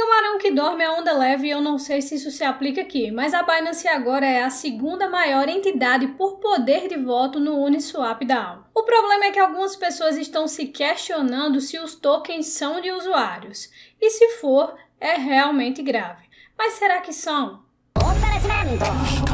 Camarão que dorme a é onda leve, eu não sei se isso se aplica aqui, mas a Binance agora é a segunda maior entidade por poder de voto no Uniswap da Alma. O problema é que algumas pessoas estão se questionando se os tokens são de usuários, e se for, é realmente grave. Mas será que são?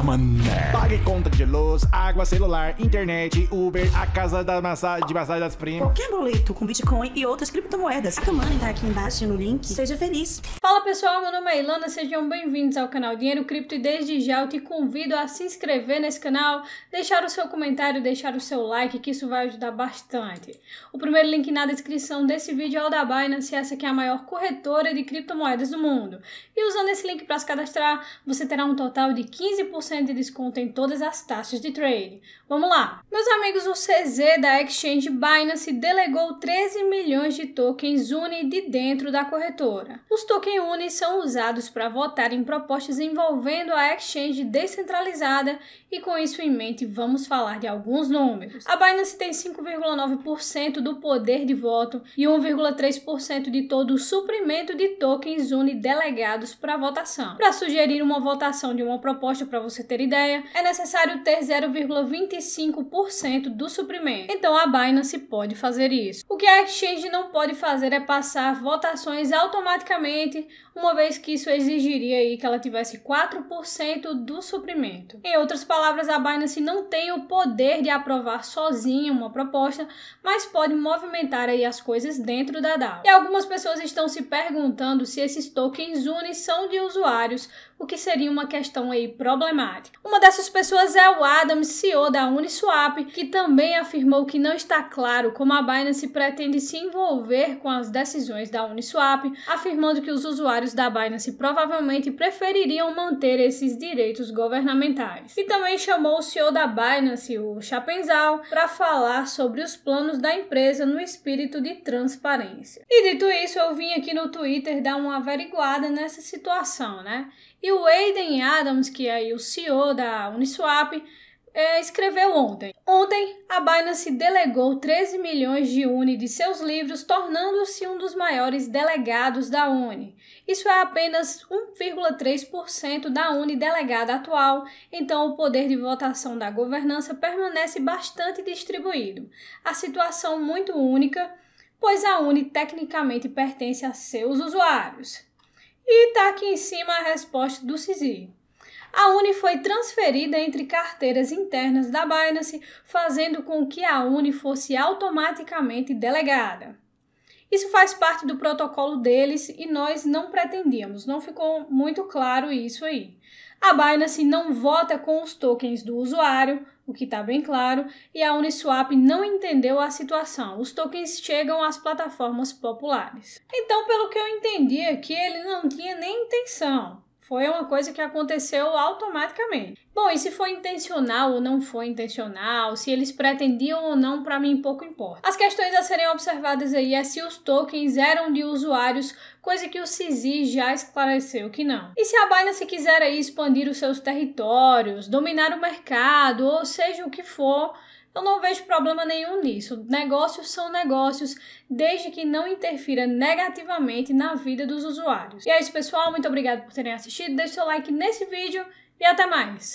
Mané. Pague conta de luz, água, celular, internet, Uber, a casa da massa, de massagem das primas. Qualquer boleto com Bitcoin e outras criptomoedas. A Kamani tá aqui embaixo no link. Seja feliz. Fala pessoal, meu nome é Ilana, sejam bem-vindos ao canal Dinheiro Cripto e desde já eu te convido a se inscrever nesse canal, deixar o seu comentário, deixar o seu like, que isso vai ajudar bastante. O primeiro link na descrição desse vídeo é o da Binance, essa que é a maior corretora de criptomoedas do mundo. E usando esse link para se cadastrar, você terá um total total de 15% de desconto em todas as taxas de trade. Vamos lá! Meus amigos, o CZ da Exchange Binance delegou 13 milhões de tokens UNI de dentro da corretora. Os tokens UNI são usados para votar em propostas envolvendo a exchange descentralizada e com isso em mente vamos falar de alguns números. A Binance tem 5,9% do poder de voto e 1,3% de todo o suprimento de tokens UNI delegados para votação. Para sugerir uma votação de uma proposta para você ter ideia, é necessário ter 0,25% do suprimento. Então a Binance pode fazer isso. O que a exchange não pode fazer é passar votações automaticamente, uma vez que isso exigiria aí que ela tivesse 4% do suprimento. Em outras palavras, a Binance não tem o poder de aprovar sozinha uma proposta, mas pode movimentar aí as coisas dentro da DAO. E algumas pessoas estão se perguntando se esses tokens UNI são de usuários, o que seria uma questão questão aí problemática. Uma dessas pessoas é o Adam, CEO da Uniswap, que também afirmou que não está claro como a Binance pretende se envolver com as decisões da Uniswap, afirmando que os usuários da Binance provavelmente prefeririam manter esses direitos governamentais. E também chamou o CEO da Binance, o Chapenzal, para falar sobre os planos da empresa no espírito de transparência. E dito isso, eu vim aqui no Twitter dar uma averiguada nessa situação, né? E o Aiden Adam Adams, que é o CEO da Uniswap, é, escreveu ontem. Ontem, a Binance delegou 13 milhões de UNI de seus livros, tornando-se um dos maiores delegados da UNI. Isso é apenas 1,3% da UNI delegada atual, então o poder de votação da governança permanece bastante distribuído. A situação muito única, pois a UNI tecnicamente pertence a seus usuários. E tá aqui em cima a resposta do CISI a Uni foi transferida entre carteiras internas da Binance, fazendo com que a Uni fosse automaticamente delegada. Isso faz parte do protocolo deles e nós não pretendíamos, não ficou muito claro isso aí. A Binance não vota com os tokens do usuário, o que está bem claro, e a Uniswap não entendeu a situação. Os tokens chegam às plataformas populares. Então, pelo que eu entendi aqui, ele não tinha nem intenção foi uma coisa que aconteceu automaticamente. Bom, e se foi intencional ou não foi intencional, se eles pretendiam ou não, para mim pouco importa. As questões a serem observadas aí é se os tokens eram de usuários, coisa que o CZ já esclareceu que não. E se a Binance quiser aí expandir os seus territórios, dominar o mercado, ou seja o que for, eu não vejo problema nenhum nisso. Negócios são negócios, desde que não interfira negativamente na vida dos usuários. E é isso, pessoal. Muito obrigado por terem assistido. Deixe seu like nesse vídeo e até mais!